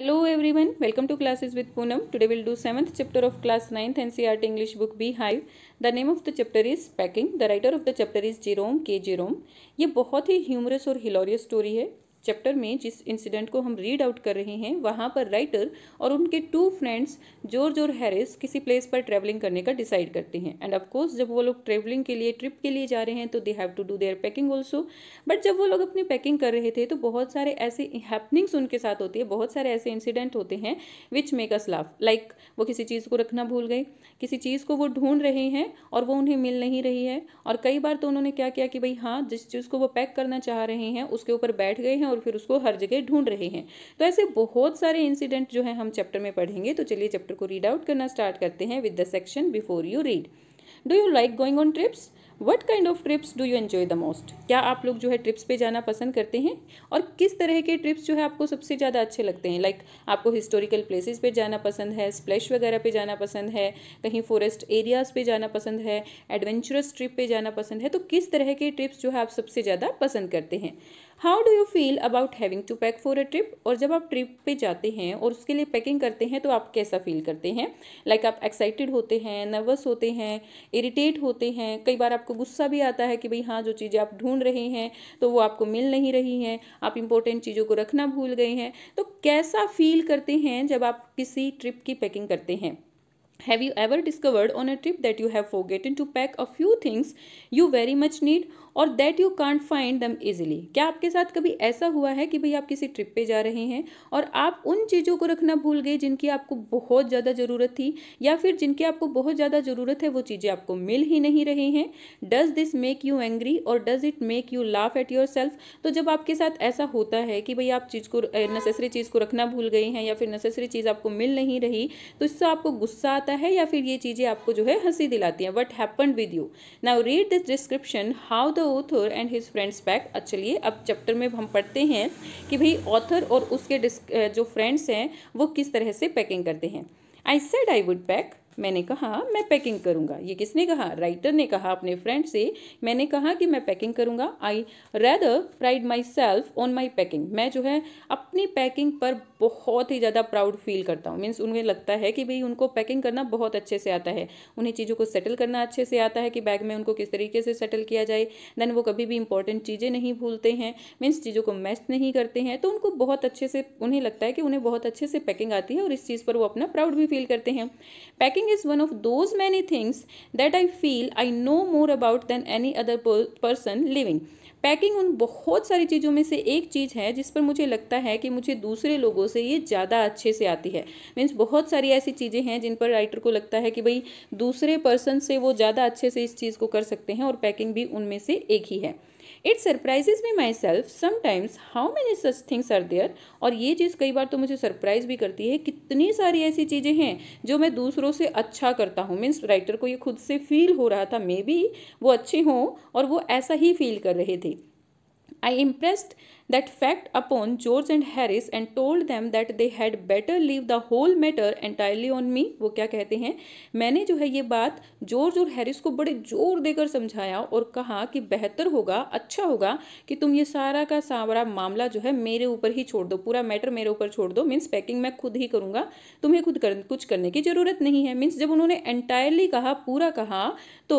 Hello everyone welcome to classes with Poonam today will do seventh chapter of class ninth N C NCERT English book Beehive the name of the chapter is packing the writer of the chapter is Jerome K Jerome ये बहुत ही humorous और hilarious story है chapter में जिस incident को हम read out कर रहे हैं वहाँ पर राइटर और उनके टू फ्रेंड्स जोर जोर हैरिस किसी प्लेस पर ट्रैवलिंग करने का डिसाइड करते हैं एंड ऑफकोर्स जब वो लोग ट्रैवलिंग के लिए ट्रिप के लिए जा रहे हैं तो they have to do their packing also but जब वो लोग अपनी पैकिंग कर रहे थे तो बहुत सारे ऐसे हैपनिंग्स उनके साथ होती है बहुत सारे ऐसे इंसिडेंट होते हैं which make us laugh like वो किसी चीज़ को रखना भूल गए किसी चीज़ को वो ढूंढ रहे हैं और वो उन्हें मिल नहीं रही है और कई बार तो उन्होंने क्या किया कि भाई हाँ जिस चीज़ को वो पैक करना चाह रहे हैं उसके ऊपर बैठ गए हैं हैं और फिर उसको हर जगह ढूंढ रहे हैं तो ऐसे बहुत सारे इंसिडेंट जो है हम चैप्टर में पढ़ेंगे तो चलिए चैप्टर को रीड आउट करना स्टार्ट करते हैं with the section before you read do you like going on trips what kind of trips do you enjoy the most क्या आप लोग जो है ट्रिप्स पे जाना पसंद करते हैं और किस तरह के ट्रिप्स जो है आपको सबसे ज़्यादा अच्छे लगते हैं लाइक like, आपको हिस्टोरिकल प्लेसेस पे जाना पसंद है स्प्लैश वगैरह पे जाना पसंद है कहीं फॉरेस्ट एरियाज़ पे जाना पसंद है एडवेंचरस ट्रिप पे जाना पसंद है तो किस तरह के ट्रिप्स जो है आप सबसे ज़्यादा पसंद करते हैं how do you feel about having to pack for a trip और जब आप ट्रिप पे जाते हैं और उसके लिए पैकिंग करते हैं तो आप कैसा फील करते हैं लाइक like आप एक्साइटेड होते हैं नर्वस होते हैं इरीटेट होते हैं कई बार आपको गुस्सा भी आता है कि भाई हाँ जो चीज़ें आप ढूंढ रहे हैं तो वो आपको मिल नहीं रही हैं आप इंपॉर्टेंट चीज़ों को रखना भूल गए हैं तो कैसा फील करते हैं जब आप किसी ट्रिप की पैकिंग करते हैं Have you ever discovered on a trip that you have forgotten to pack a few things you very much need और that you can't find them easily क्या आपके साथ कभी ऐसा हुआ है कि भाई आप किसी ट्रिप पे जा रहे हैं और आप उन चीज़ों को रखना भूल गए जिनकी आपको बहुत ज़्यादा ज़रूरत थी या फिर जिनकी आपको बहुत ज़्यादा ज़रूरत है वो चीज़ें आपको मिल ही नहीं रही हैं does this make you angry और does it make you laugh at yourself तो जब आपके साथ ऐसा होता है कि भाई आप चीज़ को नेसेसरी चीज़ को रखना भूल गए हैं या फिर नेसेसरी चीज़ आपको मिल नहीं रही तो इससे आपको गुस्सा आता है या फिर ये चीज़ें आपको जो है हंसी दिलाती हैं what happen with you now read this description how the author and his friends back चलिए अब चैप्टर में हम पढ़ते हैं कि भाई ऑथर और उसके जो फ्रेंड्स हैं वो किस तरह से पैकिंग करते हैं I said I would pack मैंने कहा मैं पैकिंग करूँगा ये किसने कहा राइटर ने कहा अपने फ्रेंड से मैंने कहा कि मैं पैकिंग करूँगा I rather pride myself on my packing मैं जो है अपनी पैकिंग पर बहुत ही ज़्यादा प्राउड फील करता हूँ मीन्स उन्हें लगता है कि भाई उनको पैकिंग करना बहुत अच्छे से आता है उन्हें चीज़ों को सेटल करना अच्छे से आता है कि बैग में उनको किस तरीके से सेटल किया जाए देन वो कभी भी इंपॉर्टेंट चीज़ें नहीं भूलते हैं मीन्स चीज़ों को मैच नहीं करते हैं तो उनको बहुत अच्छे से उन्हें लगता है कि उन्हें बहुत अच्छे से पैकिंग आती है और इस चीज़ पर वो अपना प्राउड भी फील करते हैं packing writing is one of those many things that I feel I know more about than any other person living. Packing उन बहुत सारी चीज़ों में से एक चीज़ है जिस पर मुझे लगता है कि मुझे दूसरे लोगों से ये ज़्यादा अच्छे से आती है मीन्स बहुत सारी ऐसी चीज़ें हैं जिन पर राइटर को लगता है कि भाई दूसरे पर्सन से वो ज़्यादा अच्छे से इस चीज़ को कर सकते हैं और पैकिंग भी उनमें से एक ही है it surprises me myself sometimes how many such things are there और ये चीज़ कई बार तो मुझे सरप्राइज भी करती है कितनी सारी ऐसी चीज़ें हैं जो मैं दूसरों से अच्छा करता हूँ मीन्स राइटर को ये खुद से फील हो रहा था मे बी वो अच्छे हों और वो ऐसा ही फील कर रहे थे I impressed that fact upon George and Harris and told them that they had better leave the whole matter entirely on me वो क्या कहते हैं मैंने जो है ये बात जॉर्ज और हैरिस को बड़े जोर देकर समझाया और कहा कि बेहतर होगा अच्छा होगा कि तुम ये सारा का सारा मामला जो है मेरे ऊपर ही छोड़ दो पूरा मैटर मेरे ऊपर छोड़ दो मीन्स पैकिंग मैं खुद ही करूँगा तुम्हें खुद कर, कुछ करने की ज़रूरत नहीं है मीन्स जब उन्होंने एंटायरली कहा पूरा कहा तो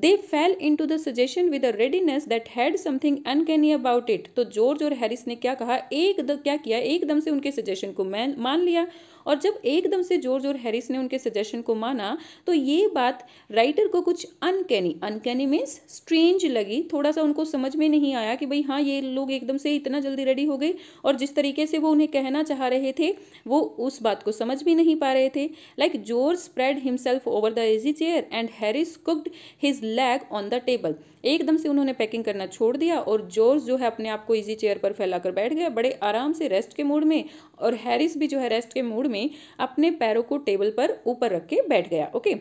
they fell into the suggestion with a readiness that had something uncanny about it तो जॉर्ज और हैरिस ने क्या कहा एक क्या किया एकदम से उनके सजेशन को मान लिया और जब एकदम से जोर जोर हैरिस ने उनके सजेशन को माना तो ये बात राइटर को कुछ अनकैनी अनकैनी मीन्स स्ट्रेंज लगी थोड़ा सा उनको समझ में नहीं आया कि भाई हाँ ये लोग एकदम से इतना जल्दी रेडी हो गए और जिस तरीके से वो उन्हें कहना चाह रहे थे वो उस बात को समझ भी नहीं पा रहे थे like George spread himself over the easy chair and Harris cocked his leg on the table एकदम से उन्होंने पैकिंग करना छोड़ दिया और जॉर्ज जो है अपने आप को इजी चेयर पर फैलाकर बैठ गया बड़े आराम से रेस्ट के मूड में और हैरिस भी जो है रेस्ट के मूड में अपने पैरों को टेबल पर ऊपर रख के बैठ गया okay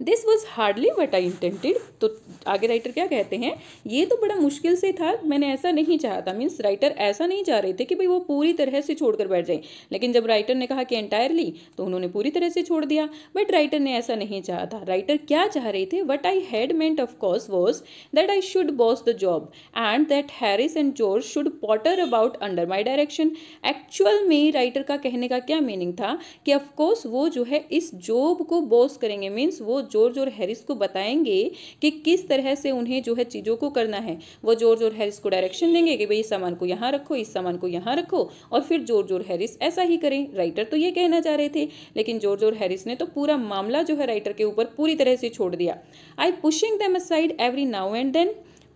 this was hardly what I intended तो आगे राइटर क्या कहते हैं ये तो बड़ा मुश्किल से था मैंने ऐसा नहीं चाहा था मीन्स राइटर ऐसा नहीं चाह रहे थे कि भाई वो पूरी तरह से छोड़कर बैठ जाए लेकिन जब राइटर ने कहा कि एंटायरली तो उन्होंने पूरी तरह से छोड़ दिया बट राइटर ने ऐसा नहीं चाहा था राइटर क्या चाह रहे थे what I had meant of course was that I should boss the job and that Harris and George should potter about under my direction actual में राइटर का कहने का क्या मीनिंग था कि ऑफकोर्स वो जो है इस जॉब को बॉस करेंगे मीन्स वो जोर जोर हैरिस को बताएंगे कि किस तरह से उन्हें जो है चीज़ों को करना है वो जोर जोर हैरिस को डायरेक्शन देंगे कि भाई इस सामान को यहाँ रखो इस सामान को यहाँ रखो और फिर जोर जोर हैरिस ऐसा ही करें राइटर तो ये कहना चाह रहे थे लेकिन जोर जोर हैरिस ने तो पूरा मामला जो है राइटर के ऊपर पूरी तरह से छोड़ दिया I pushing them side every now and then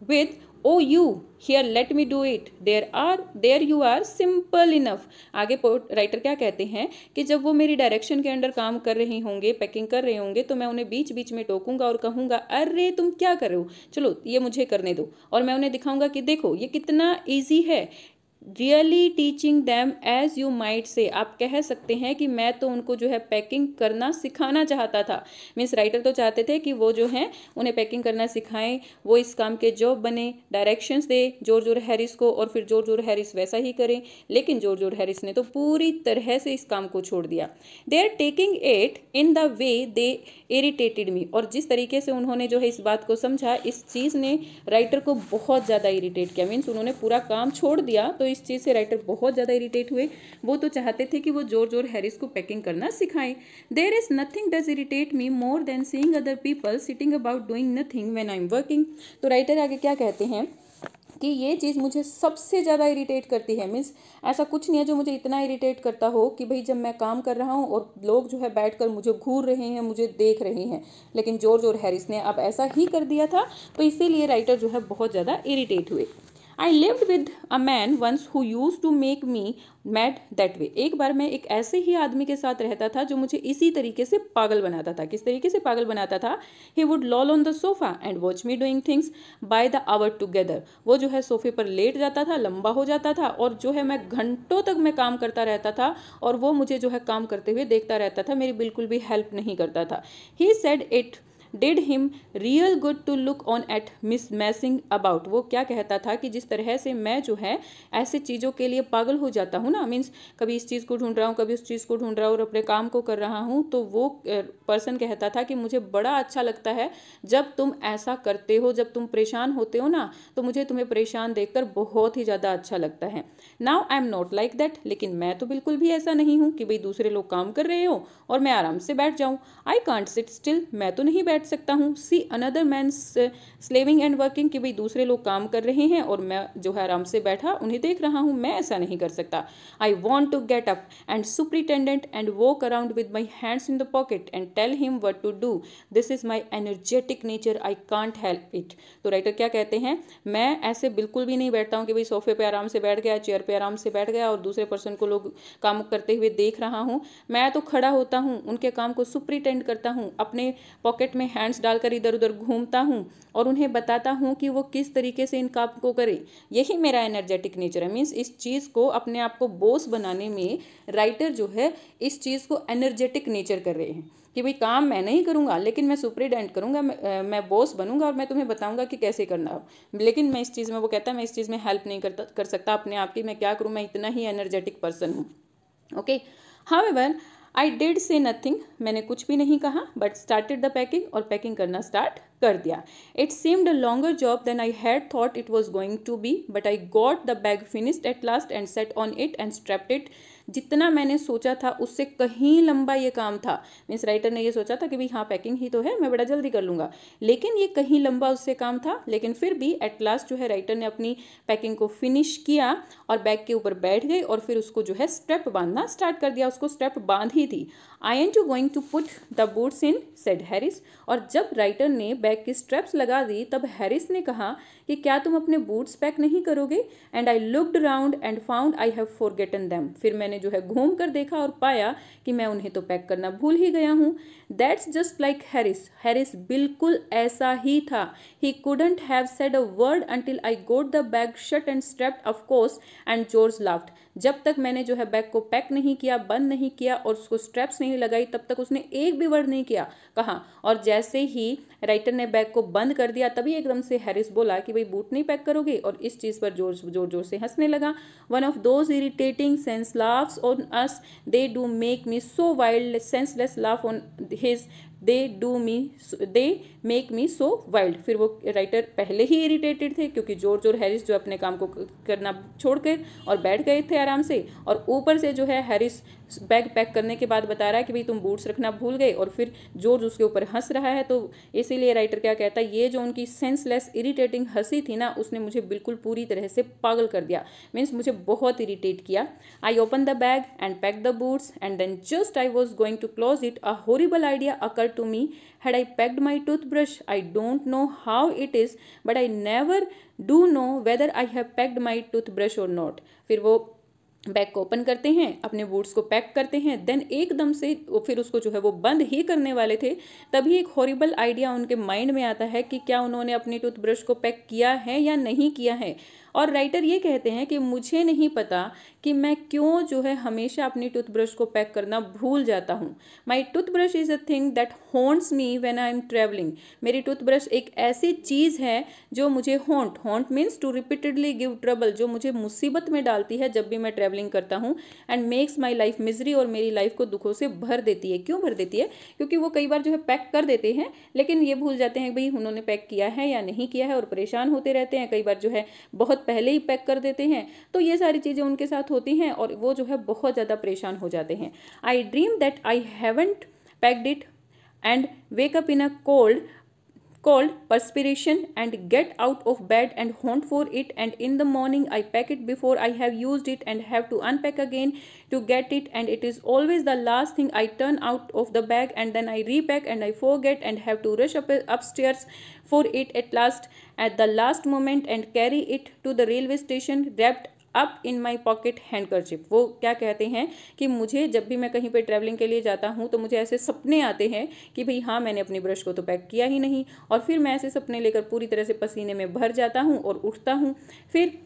with oh you here let me do it there are there you are simple enough आगे राइटर क्या कहते हैं कि जब वो मेरी डायरेक्शन के अंडर काम कर रहे होंगे पैकिंग कर रहे होंगे तो मैं उन्हें बीच बीच में टोकूंगा और कहूँगा अरे तुम क्या कर रहे हो चलो ये मुझे करने दो और मैं उन्हें दिखाऊंगा कि देखो ये कितना ईजी है really teaching them as you might say आप कह सकते हैं कि मैं तो उनको जो है पैकिंग करना सिखाना चाहता था मीन्स राइटर तो चाहते थे कि वो जो हैं उन्हें पैकिंग करना सिखाएं वो इस काम के जॉब बने डायरेक्शंस दे जोर जोर हैरिस को और फिर जोर जोर हैरिस वैसा ही करें लेकिन जोर जोर हैरिस ने तो पूरी तरह से इस काम को छोड़ दिया they are taking it in the way they irritated me और जिस तरीके से उन्होंने जो है इस बात को समझा इस चीज़ ने राइटर को बहुत ज़्यादा इरीटेट किया मीन्स उन्होंने पूरा काम छोड़ दिया तो तो इस चीज़ से राइटर बहुत ज़्यादा इरिटेट हुए वो तो चाहते थे कि वो जोर जोर हैरिस को पैकिंग करना सिखाएं there is nothing does irritate me more than seeing other people sitting about doing nothing when I am working तो राइटर आगे क्या कहते हैं कि ये चीज़ मुझे सबसे ज़्यादा इरिटेट करती है मीन्स ऐसा कुछ नहीं है जो मुझे इतना इरिटेट करता हो कि भाई जब मैं काम कर रहा हूँ और लोग जो है बैठकर मुझे घूर रहे हैं मुझे देख रहे हैं लेकिन जोर जोर हैरिस ने अब ऐसा ही कर दिया था तो इसीलिए राइटर जो है बहुत ज़्यादा इरिटेट हुए I lived with a man once who use to make me mad that way एक बार मैं एक ऐसे ही आदमी के साथ रहता था जो मुझे इसी तरीके से पागल बनाता था किस तरीके से पागल बनाता था he would loll on the sofa and watch me doing things by the hour together वो जो है सोफे पर लेट जाता था लंबा हो जाता था और जो है मैं घंटों तक मैं काम करता रहता था और वो मुझे जो है काम करते हुए देखता रहता था मेरी बिल्कुल भी हेल्प नहीं करता था he said it did him real good to look on at me messing about वो क्या कहता था कि जिस तरह से मैं जो है ऐसे चीज़ों के लिए पागल हो जाता हूँ ना मीन्स कभी इस चीज़ को ढूंढ रहा हूँ कभी उस चीज़ को ढूंढ रहा हूँ और अपने काम को कर रहा हूँ तो वो पर्सन कहता था कि मुझे बड़ा अच्छा लगता है जब तुम ऐसा करते हो जब तुम परेशान होते हो ना तो मुझे तुम्हें परेशान कर बहुत ही ज़्यादा अच्छा लगता है now I am not like that लेकिन मैं तो बिल्कुल भी ऐसा नहीं हूँ कि भाई दूसरे लोग काम कर रहे हो और मैं आराम से बैठ जाऊँ आई कॉन्ट सिट स्टिल मैं तो नहीं बैठ बैठ सकता हूँ see another man slaving and working कि भाई दूसरे लोग काम कर रहे हैं और मैं जो है आराम से बैठा उन्हें देख रहा हूँ मैं ऐसा नहीं कर सकता I want to get up and superintendent and walk around with my hands in the pocket and tell him what to do this is my energetic nature I can't help it तो writer क्या कहते हैं मैं ऐसे बिल्कुल भी नहीं बैठता हूँ कि भाई सोफे पर आराम से बैठ गया चेयर पर आराम से बैठ गया और दूसरे पर्सन को लोग काम करते हुए देख रहा हूँ मैं तो खड़ा होता हूँ उनके काम को सुप्रिटेंड करता हूँ अपने पॉकेट में में हैंड्स डालकर इधर उधर घूमता हूँ और उन्हें बताता हूँ कि वो किस तरीके से इन काम को करें यही मेरा एनर्जेटिक नेचर है मीन्स इस चीज़ को अपने आप को बोस बनाने में राइटर जो है इस चीज़ को एनर्जेटिक नेचर कर रहे हैं कि भाई काम मैं नहीं करूँगा लेकिन मैं सुपरिटेंडेंट करूँगा मैं, मैं बॉस बनूंगा और मैं तुम्हें बताऊँगा कि कैसे करना हो लेकिन मैं इस चीज़ में वो कहता है मैं इस चीज़ में हेल्प नहीं करता कर सकता अपने आप की मैं क्या करूँ मैं इतना ही एनर्जेटिक पर्सन हूँ okay however I did say nothing मैंने कुछ भी नहीं कहा बट स्टार्टेड द पैकिंग और पैकिंग करना स्टार्ट कर दिया it seemed a longer job than I had thought it was going to be but I got the bag finished at last and sat on it and strapped it जितना मैंने सोचा था उससे कहीं लंबा ये काम था मीन्स राइटर ने ये सोचा था कि भाई हाँ पैकिंग ही तो है मैं बड़ा जल्दी कर लूँगा लेकिन ये कहीं लंबा उससे काम था लेकिन फिर भी एट लास्ट जो है राइटर ने अपनी पैकिंग को फिनिश किया और बैग के ऊपर बैठ गई और फिर उसको जो है स्ट्रेप बांधना स्टार्ट कर दिया उसको स्ट्रेप बांध ही थी ain't you going to put the boots in said Harris और जब राइटर ने बैग की स्ट्रेप्स लगा दी तब हैरिस ने कहा कि क्या तुम अपने बूट्स पैक नहीं करोगे and I looked round and found I have forgotten them फिर मैंने मैंने जो है घूम कर देखा और पाया कि मैं उन्हें तो पैक करना भूल ही गया हूँ that's just like Harris Harris बिल्कुल ऐसा ही था he couldn't have said a word until I got the bag shut and strapped of course and George laughed जब तक मैंने जो है बैग को पैक नहीं किया बंद नहीं किया और उसको स्ट्रैप्स नहीं लगाई तब तक उसने एक भी वर्ड नहीं किया कहा और जैसे ही राइटर ने बैग को बंद कर दिया तभी एकदम से हैरिस बोला कि भाई बूट नहीं पैक करोगे और इस चीज़ पर जोर जोर जोर से हंसने लगा one of those irritating sense laughs on us they do make me so wild senseless laugh on his they do me they make me so wild फिर वो राइटर पहले ही इरीटेटेड थे क्योंकि जोर जोर हैरिस जो अपने काम को करना छोड़कर और बैठ गए थे आराम से और ऊपर से जो है हैरिस बैग पैक करने के बाद बता रहा है कि भाई तुम बूट्स रखना भूल गए और फिर जॉर्ज उसके ऊपर हंस रहा है तो इसीलिए राइटर क्या कहता है ये जो उनकी सेंसलेस इरीटेटिंग हंसी थी ना उसने मुझे बिल्कुल पूरी तरह से पागल कर दिया मीन्स मुझे बहुत इरीटेट किया I open the bag and pack the boots and then just I was going to close it a horrible idea occur to me had I packed my toothbrush I don't know how it is but I never do know whether I have packed my toothbrush or not फिर वो bag को open करते हैं अपने boots को pack करते हैं then एकदम से फिर उसको जो है वो बंद ही करने वाले थे तभी एक हॉरिबल आइडिया उनके माइंड में आता है कि क्या उन्होंने अपने टूथब्रश को पैक किया है या नहीं किया है और राइटर ये कहते हैं कि मुझे नहीं पता कि मैं क्यों जो है हमेशा अपनी टूथब्रश को पैक करना भूल जाता हूँ my toothbrush is a thing that haunts me when I am travelling मेरी टूथब्रश एक ऐसी चीज़ है जो मुझे haunt haunt means to repeatedly give trouble जो मुझे मुसीबत में डालती है जब भी मैं ट्रैवलिंग करता हूँ and makes my life misery और मेरी लाइफ को दुखों से भर देती है क्यों भर देती है क्योंकि वो कई बार जो है पैक कर देते हैं लेकिन ये भूल जाते हैं भाई उन्होंने पैक किया है या नहीं किया है और परेशान होते रहते हैं कई बार जो है बहुत पहले ही पैक कर देते हैं तो ये सारी चीज़ें उनके साथ होती हैं और वो जो है बहुत ज़्यादा परेशान हो जाते हैं I dream that I haven't packed it and wake up in a cold called perspiration and get out of bed and hunt for it and in the morning I pack it before I have used it and have to unpack again to get it and it is always the last thing I turn out of the bag and then I repack and I forget and have to rush up upstairs for it at last at the last moment and carry it to the railway station wrapped up in my pocket hand वो क्या कहते हैं कि मुझे जब भी मैं कहीं पर ट्रैवलिंग के लिए जाता हूँ तो मुझे ऐसे सपने आते हैं कि भाई हाँ मैंने अपनी ब्रश को तो पैक किया ही नहीं और फिर मैं ऐसे सपने लेकर पूरी तरह से पसीने में भर जाता हूँ और उठता हूँ फिर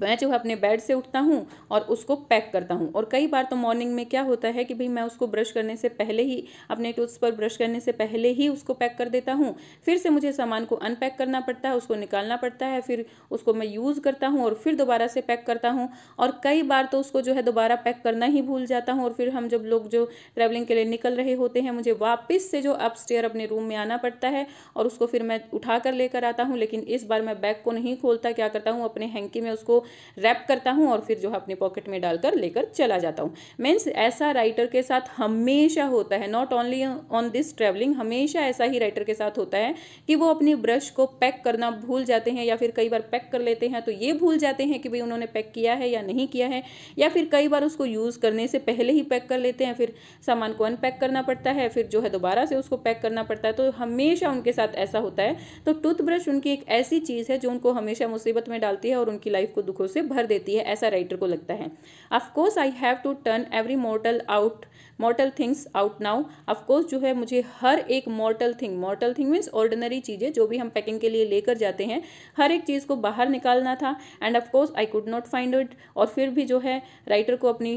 मैं जो है अपने बेड से उठता हूँ और उसको पैक करता हूँ और कई बार तो मॉर्निंग में क्या होता है कि भाई मैं उसको ब्रश करने से पहले ही अपने टूथ्स पर ब्रश करने से पहले ही उसको पैक कर देता हूँ फिर से मुझे सामान को अनपैक करना पड़ता है उसको निकालना पड़ता है फिर उसको मैं यूज़ करता हूँ और फिर दोबारा से पैक करता हूँ और कई बार तो उसको जो है दोबारा पैक करना ही भूल जाता हूँ और फिर हम जब लोग जो ट्रैवलिंग के लिए निकल रहे होते हैं मुझे वापस से जो अप अपने रूम में आना पड़ता है और उसको फिर मैं उठा कर लेकर आता हूँ लेकिन इस बार मैं बैग को नहीं खोलता क्या करता हूँ अपने हैंकी में उसको रैप करता हूँ और फिर जो है अपने पॉकेट में डालकर लेकर चला जाता हूँ मीन्स ऐसा राइटर के साथ हमेशा होता है not only on this travelling हमेशा ऐसा ही राइटर के साथ होता है कि वो अपनी ब्रश को पैक करना भूल जाते हैं या फिर कई बार पैक कर लेते हैं तो ये भूल जाते हैं कि भाई उन्होंने पैक किया है या नहीं किया है या फिर कई बार उसको यूज़ करने से पहले ही पैक कर लेते हैं फिर सामान को अनपैक करना पड़ता है फिर जो है दोबारा से उसको पैक करना पड़ता है तो हमेशा उनके साथ ऐसा होता है तो टूथब्रश उनकी एक ऐसी चीज़ है जो उनको हमेशा मुसीबत में डालती है और उनकी लाइफ को दुखों से भर देती है ऐसा राइटर को लगता है of course I have to turn every mortal out mortal things out now of course जो है मुझे हर एक mortal thing mortal thing means ordinary चीज़ें जो भी हम पैकिंग के लिए लेकर जाते हैं हर एक चीज़ को बाहर निकालना था and of course I could not find it और फिर भी जो है राइटर को अपनी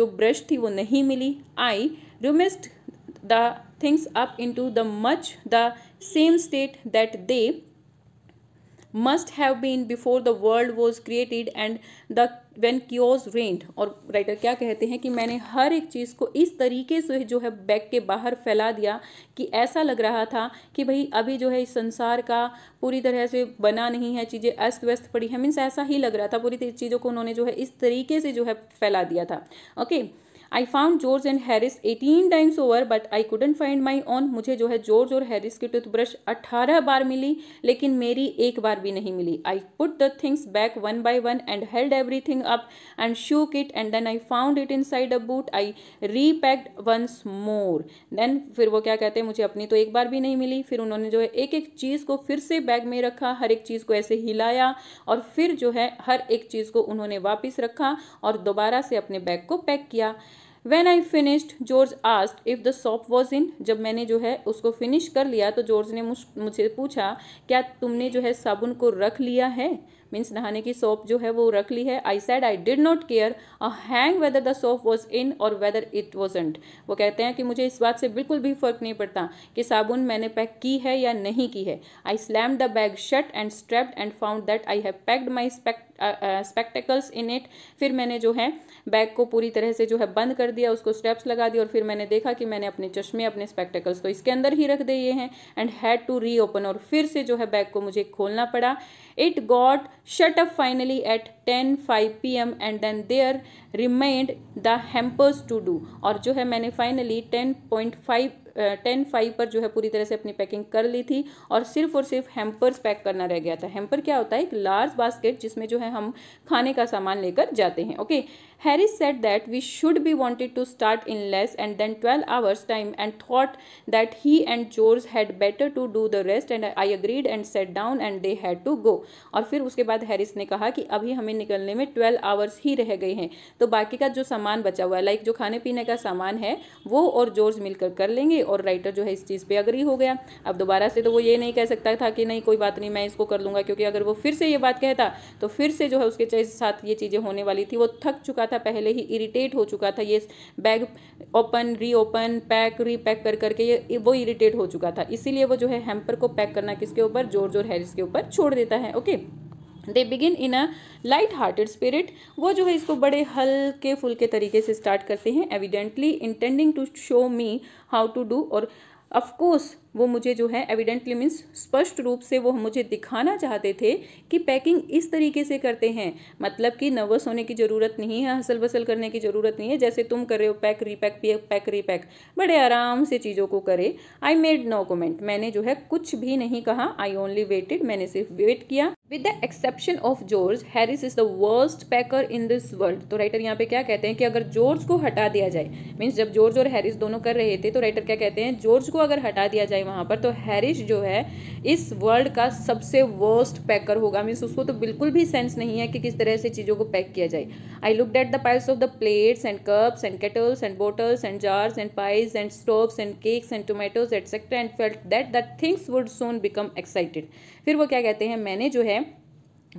जो ब्रश थी वो नहीं मिली I rummaged the things up into the much the same state that they must have been before the world was created and the when chaos went और राइटर क्या कहते हैं कि मैंने हर एक चीज़ को इस तरीके से जो है बैग के बाहर फैला दिया कि ऐसा लग रहा था कि भाई अभी जो है इस संसार का पूरी तरह से बना नहीं है चीज़ें अस्त व्यस्त पड़ी है मीन्स ऐसा ही लग रहा था पूरी चीज़ों को उन्होंने जो है इस तरीके से जो है फैला दिया था okay okay? I found George and Harris eighteen times over but I couldn't find my own मुझे जो है जॉर्ज और हैरिस की टूथब्रश 18 बार मिली लेकिन मेरी एक बार भी नहीं मिली I put the things back one by one and held everything up and shook it and then I found it inside a boot I repacked once more then फिर वो क्या कहते हैं मुझे अपनी तो एक बार भी नहीं मिली फिर उन्होंने जो है एक एक चीज़ को फिर से बैग में रखा हर एक चीज़ को ऐसे हिलाया और फिर जो है हर एक चीज़ को उन्होंने वापस रखा और दोबारा से अपने बैग को पैक किया when I finished George asked if the soap was in जब मैंने जो है उसको फिनिश कर लिया तो जॉर्ज ने मुझसे पूछा क्या तुमने जो है साबुन को रख लिया है मीन्स नहाने की सॉप जो है वो रख ली है I said I did not care a hang whether the soap was in or whether it wasn't वो कहते हैं कि मुझे इस बात से बिल्कुल भी फर्क नहीं पड़ता कि साबुन मैंने पैक की है या नहीं की है I slam the bag shut and strapped and found that I have packed my spec spectacles in it फिर मैंने जो है बैग को पूरी तरह से जो है बंद कर दिया उसको स्टेप्स लगा दिया और फिर मैंने देखा कि मैंने अपने चश्मे अपने स्पेक्टेकल्स तो इसके अंदर ही रख दिए हैं and had to reopen और फिर से जो है बैग को मुझे खोलना पड़ा it got shut up finally at ten five p m and then there remained the hampers to do और जो है मैंने finally ten point five ten five पर जो है पूरी तरह से अपनी पैकिंग कर ली थी और सिर्फ और सिर्फ हेम्पर्स पैक करना रह गया था हेम्पर क्या होता है एक लार्ज बास्केट जिसमें जो है हम खाने का सामान लेकर जाते हैं okay Harris said that we should be wanted to start in less and then twelve hours time and thought that he and George had better to do the rest and I agreed and sat down and they had to go और फिर उसके बाद Harris ने कहा कि अभी हमें निकलने में ट्वेल्व आवर्स ही रह गए हैं तो बाकी का जो सामान बचा हुआ है लाइक जो खाने पीने का सामान है वो और जोर्स मिलकर कर लेंगे और राइटर जो है इस चीज़ पर अग्री हो गया अब दोबारा से तो वो ये नहीं कह सकता था कि नहीं कोई बात नहीं मैं इसको कर लूँगा क्योंकि अगर वो फिर से ये बात कहता तो फिर से जो है उसके साथ ये चीज़ें होने वाली थी वो थक चुका था पहले ही इरीटेट हो चुका था ये bag open reopen pack repack कर करके ये वो इरीटेट हो चुका था इसीलिए वो जो है हेम्पर को पैक करना किसके ऊपर जोर जोर हैरिस के ऊपर छोड़ देता है okay they begin in a light hearted spirit वो जो है इसको बड़े हल्के फुलके तरीके से स्टार्ट करते हैं evidently intending to show me how to do और ऑफकोर्स वो मुझे जो है एविडेंटली मीन्स स्पष्ट रूप से वो मुझे दिखाना चाहते थे कि पैकिंग इस तरीके से करते हैं मतलब कि नर्वस होने की ज़रूरत नहीं है हसल बसल करने की ज़रूरत नहीं है जैसे तुम कर रहे हो पैक रीपैक पैक रीपैक बड़े आराम से चीज़ों को करे आई मेड नो कमेंट मैंने जो है कुछ भी नहीं कहा आई ओनली वेटेड मैंने सिर्फ वेट किया with the exception of George Harris is the worst packer in this world तो राइटर यहाँ पे क्या कहते हैं कि अगर जॉर्ज को हटा दिया जाए मीन्स जब जॉर्ज और हैरिस दोनों कर रहे थे तो राइटर क्या कहते हैं जॉर्ज को अगर हटा दिया जाए वहाँ पर तो हैरिस जो है इस वर्ल्ड का सबसे वर्स्ट पैकर होगा मीन्स उसको तो बिल्कुल भी सेंस नहीं है कि किस तरह से चीज़ों को पैक किया जाए I look at the piles of the plates and cups and kettles and bottles and jars and pies and stoves and cakes and tomatoes etcetera and felt that that things would soon become exciting फिर वो क्या कहते हैं मैंने जो है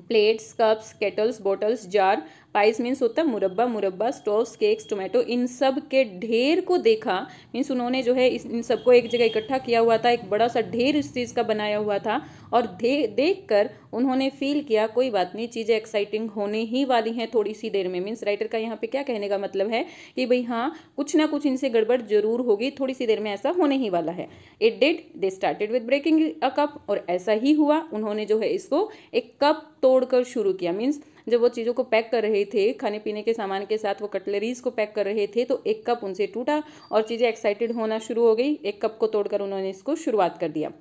plates cups kettles bottles jar pies means होता है मुरब्बा मुरब्बा स्टोव्स केक्स टोमेटो इन सब के ढेर को देखा मीन्स उन्होंने जो है इस इन सबको एक जगह इकट्ठा किया हुआ था एक बड़ा सा ढेर इस चीज़ का बनाया हुआ था और दे देख कर उन्होंने फील किया कोई बात नहीं चीज़ें एक्साइटिंग होने ही वाली हैं थोड़ी सी देर में मीन्स राइटर का यहाँ पे क्या कहने का मतलब है कि भाई हाँ कुछ ना कुछ इनसे गड़बड़ जरूर होगी थोड़ी सी देर में ऐसा होने ही वाला है it did they started with breaking a cup और ऐसा ही हुआ उन्होंने जो है इसको एक कप तोड़कर शुरू किया मीन्स जब वो चीज़ों को पैक कर रहे थे खाने पीने के सामान के साथ वो कटलरीज को पैक कर रहे थे तो एक कप उनसे टूटा और चीज़ें एक्साइटेड होना शुरू हो गई एक कप को तोड़कर उन्होंने इसको शुरुआत कर दिया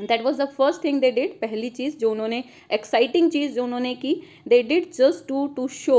that was the first thing they did पहली चीज़ जो उन्होंने एक्साइटिंग चीज़ जो उन्होंने की they did just to to show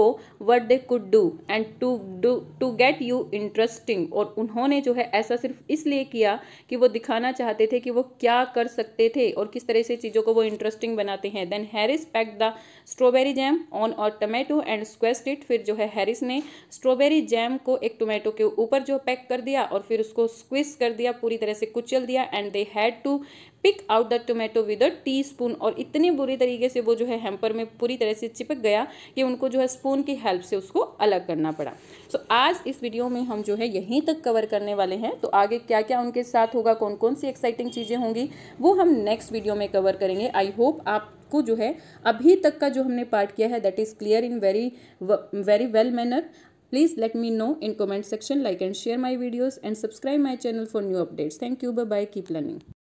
what they could do and to do to get you interesting और उन्होंने जो है ऐसा सिर्फ इसलिए किया कि वो दिखाना चाहते थे कि वो क्या कर सकते थे और किस तरह से चीज़ों को वो इंटरेस्टिंग बनाते हैं then Harris pack the strawberry jam on और टमेटो एंड स्क्वेस्ट इट फिर जो है हैरिस ने स्ट्रॉबेरी जैम को एक टोमेटो के ऊपर जो पैक कर दिया और फिर उसको स्क्विज कर दिया पूरी तरह से कुचल दिया and they had to pick out the tomato with a teaspoon और इतनी बुरी तरीके से वो जो है हैम्पर में पूरी तरह से चिपक गया कि उनको जो है स्पून की हेल्प से उसको अलग करना पड़ा सो so, आज इस वीडियो में हम जो है यहीं तक कवर करने वाले हैं तो आगे क्या क्या उनके साथ होगा कौन कौन सी एक्साइटिंग चीज़ें होंगी वो हम नेक्स्ट वीडियो में कवर करेंगे आई होप आप को जो है अभी तक का जो हमने पार्ट किया है that is clear in very very well manner please let me know in comment section like and share my videos and subscribe my channel for new updates thank you bye bye keep learning